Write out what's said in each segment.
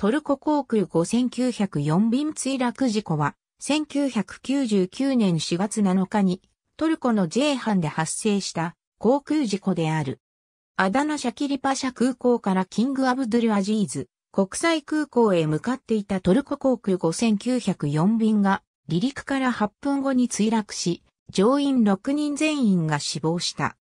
トルコ航空5904便墜落事故は、1999年4月7日に、トルコの J 班で発生した航空事故である。アダナ・シャキリパシャ空港からキング・アブドゥル・アジーズ国際空港へ向かっていたトルコ航空5904便が離陸から8分後に墜落し、乗員6人全員が死亡した。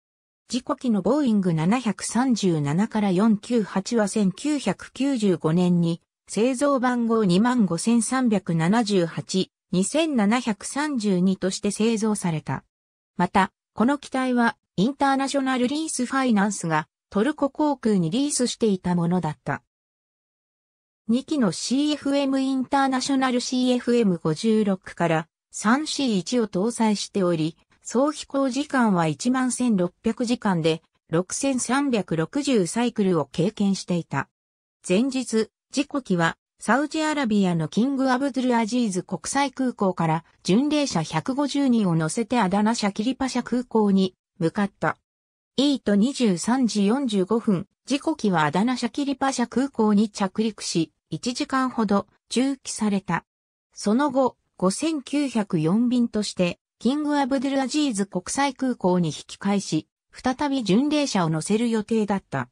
事故機のボーイング737から498は1995年に製造番号25378、2732として製造された。また、この機体はインターナショナルリースファイナンスがトルコ航空にリースしていたものだった。2機の CFM インターナショナル CFM56 から 3C1 を搭載しており、総飛行時間は11,600時間で、6,360サイクルを経験していた。前日、時刻機は、サウジアラビアのキング・アブドゥル・アジーズ国際空港から巡礼者150人を乗せてアダナシャキリパシャ空港に向かった。イート23時45分、時刻機はアダナシャキリパシャ空港に着陸し、1時間ほど駐機された。その後、5904便としてキング・アブドゥル・アジーズ国際空港に引き返し、再び巡礼者を乗せる予定だった。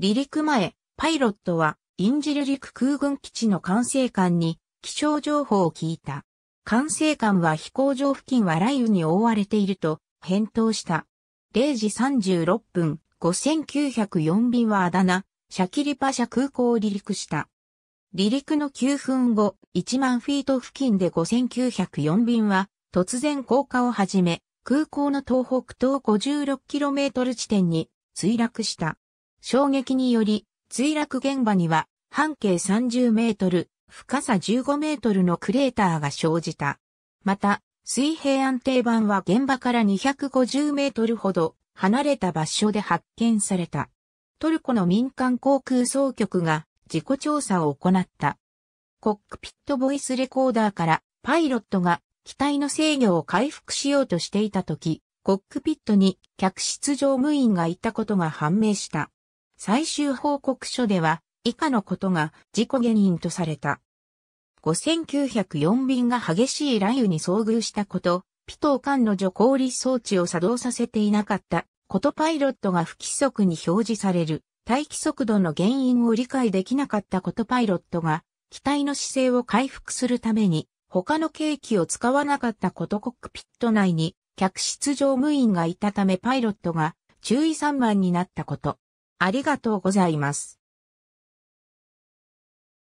離陸前、パイロットは、インジル陸空軍基地の管制官に気象情報を聞いた。管制官は飛行場付近は雷雨に覆われていると返答した。0時36分、5904便はあだ名、シャキリパシャ空港を離陸した。離陸の9分後、1万フィート付近で5904便は突然降下をはじめ、空港の東北東 56km 地点に墜落した。衝撃により、墜落現場には半径30メートル、深さ15メートルのクレーターが生じた。また、水平安定板は現場から250メートルほど離れた場所で発見された。トルコの民間航空総局が事故調査を行った。コックピットボイスレコーダーからパイロットが機体の制御を回復しようとしていた時、コックピットに客室乗務員がいたことが判明した。最終報告書では、以下のことが事故原因とされた。5904便が激しい雷雨に遭遇したこと、ピトー間の除光率装置を作動させていなかったことパイロットが不規則に表示される、待機速度の原因を理解できなかったことパイロットが、機体の姿勢を回復するために他の計器を使わなかったことコックピット内に客室乗務員がいたためパイロットが注意散漫になったこと。ありがとうございます。